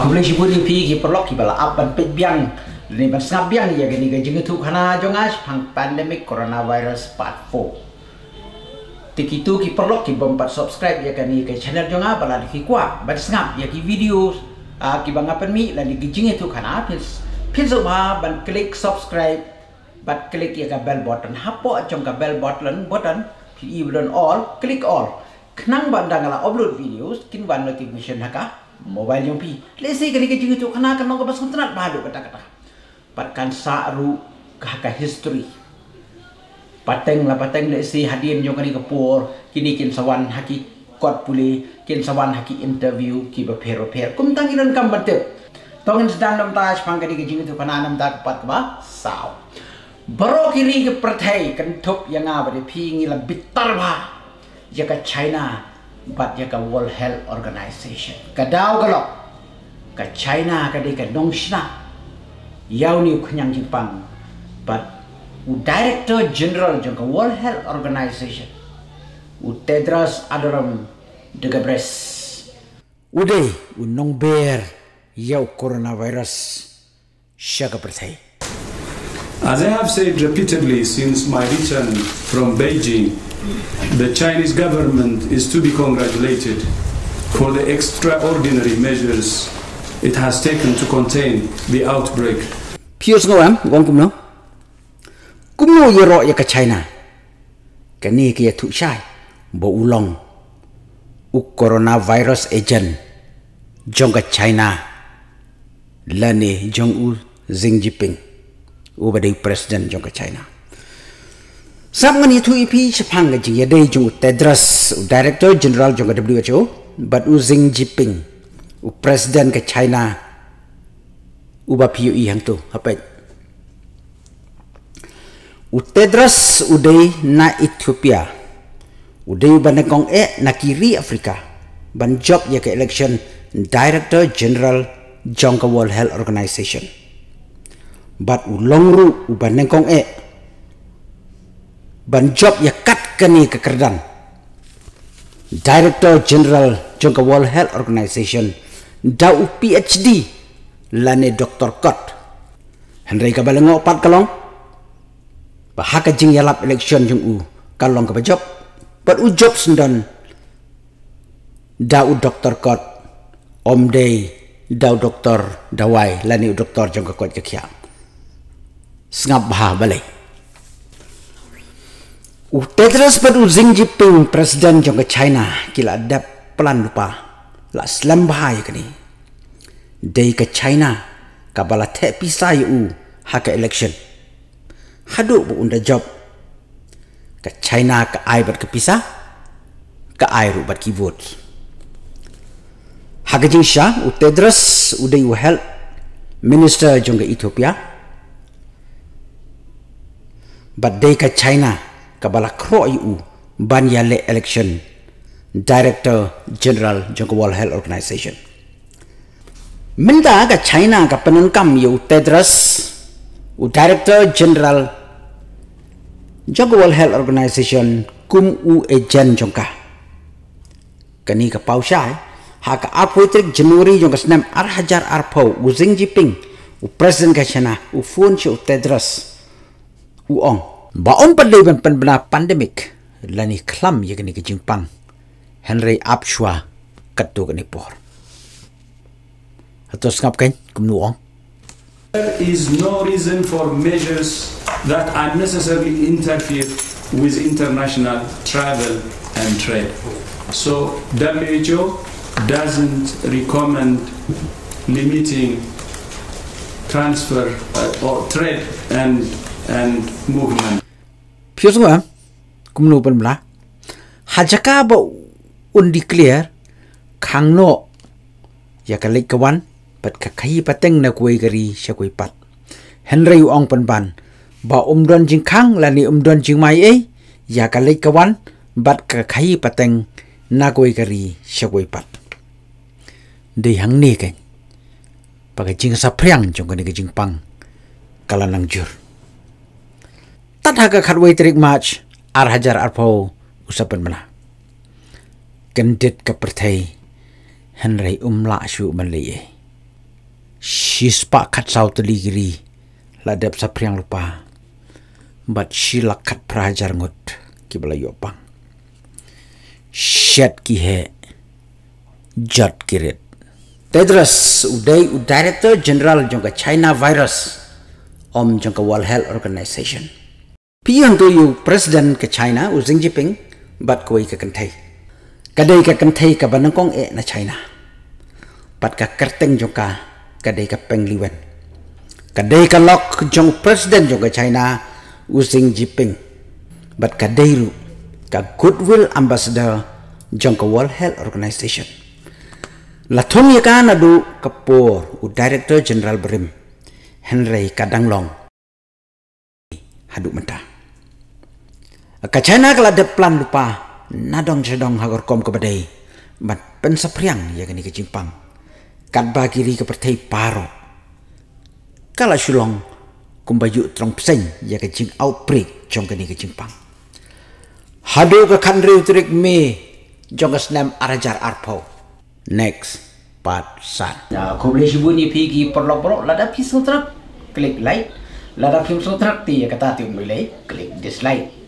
คุณเลี้ยชิบุรีพี่กี่ปลอกกี่ปลาอัปันเป็ดบียงนี่มันสับบียงอย่างนี้ก็จึงถูกขนาดจงอาชพังแพนเดมิกโคโรนาไวรัสปัตโฟติกิตุกี่ปลอกกี่บัมปัดสับสคริปต์อย่างนี้ก็ชแนลจงอาบลาดิกี่กว่าบัดสับอย่างกี่วิดีโอกี่บังอัปันมีและนี่ก็จึงถูกขนาดพิสพิสุมาบันคลิกสับสคริปต์บัดคลิกอย่างกับเบลบอตันฮับปอจงกับเบลบอตันบอตันพี่อีบลันออลคลิกออลขนังบันดังละอัปโหลดวิดีโอกินวันโน้ติฟิเคชันนะคะ Mobile yang pi. Lesi kali kecil itu kena kena kau pasukan terat baru kata kata. Patkan sahru kahka history. Pateng lah pateng lesi hadir yang kali kepur kini kini sawan haki kuat puli kini sawan haki interview kiba pero pero. Kum tangiran kambat tu. Tongin sedang nam taj pangkali kecil itu kena nam taj kuat kuat sah. Baru kiri ke perthai kentuk yang apa dia pingin lebih lah, tarbah. Jika China But ya ka World Health Organization ka daw ka lok China ka di ka nong shna yau ni but u director general of ka World Health Organization u Tedros Adhanom Ghebreyesus uday u nong ber yau coronavirus shaka pertai As I have said repeatedly since my return from Beijing the Chinese government is to be congratulated for the extraordinary measures it has taken to contain the outbreak. Pius ngoam gong kum no. Kum no yero ya ka China. Ka ni ki thu chai bo ulong. U coronavirus agent jong ka China. La ni jong u Xi Jinping. U ba president jong ka China. sab ngani thu ipi chapang ga jing yadei jung tedras director general jung who but u jing jiping u president ga china u ba piu yang tu hape u tedras u dei na ethiopia u dei ban kong e na kiri afrika ban job ya ke election director general jung world health organization but u long u ban kong e ban job ya kat kani ke kerdan director general jungka world health organization dau phd lane dr kot henry ka balengo pat kalong bahaka jing ya lap election jung u kalong ka job pat u job sendan dau dr kot om day dau dr dawai lane dr jungka kot ke kya sngap bah balai U Tedros Peru Xi Jinping, Presiden Jong ke China, kila ada pelan lupa, la selam bahaya kini. Dari ke China, kabala tak pisah ya u hak election. Haduk bu unda job. Ke China ke ai bat ke pisah, ke ai ru bat kibut. Hak jing sya, u Tedros udai u help Minister Jong ke Ethiopia. But dari ke China, kabala kroiu banya le election director general jungle world health organization minta ka china ka penan kam yo tedros u director general jungle world health organization kum u ejen jongka kani ka pausha eh? ha ka apoitrik january jongka snem ar hajar ar pau u zing jiping u president ka china u phone che u tedros u ong Baon padlay ban panbana pandemic lani klam yagani kijingpang Henry Abshua katto gani por. Atos ngap kain kumnuong. There is no reason for measures that unnecessarily interfere with international travel and trade. So WHO doesn't recommend limiting transfer uh, or trade and and movement. Piusuma, kumno pun mula. Hajaka ba undi clear, kangno ya kalik kawan, pat kakai pateng na kui kari siya kuwe pat. Henry uang pun ban, ba umdon jing kang lani umdon jing mai eh, ya kalik kawan, bat kakai pateng na kui kari siya kuwe pat. Di hang ni kan, pagi jing sapriang ni kani jing pang, kalanang jurn tan haka khat wei terik mach ar hajar ar pho usapen mana kendit ka perthai henry umla shu man Si ye she spa khat sau te ligri sa priang lupa but si la khat prajar ngot ki bala yo pang shet ki he jot kirit tedros udai u director general jangka china virus om jangka world health organization Pihon tu yu president ke China, u Xi Jinping, bat kui ke kentai. Kadai ke kentai ke banangkong e na China. Bat ke kerteng jongka, kadai ke pengliwen. Kadai ke lok jong presiden jongka China, u Xi Jinping. Bat kadai ru, ke goodwill ambassador jongka World Health Organization. Latong ye kan adu kepur u director general berim, Henry Kadanglong. Haduk mentah. Kacana kalau ada plan lupa nadong sedong hagor kom kepada badai. Mat pen sapriang ya gani kecimpang. Kat bahagiri ke pertai paro. Kala sulong kum baju pesen ya kecing outbreak jong gani kecimpang. Hado ke kandri utrik me jom ke senam arajar arpo. Next part sat. Ya kum boleh sebut ni pergi perlok-perlok lada pisau truk. Klik like. Lada pisau truk ti ya kata ti umbilai. Klik dislike.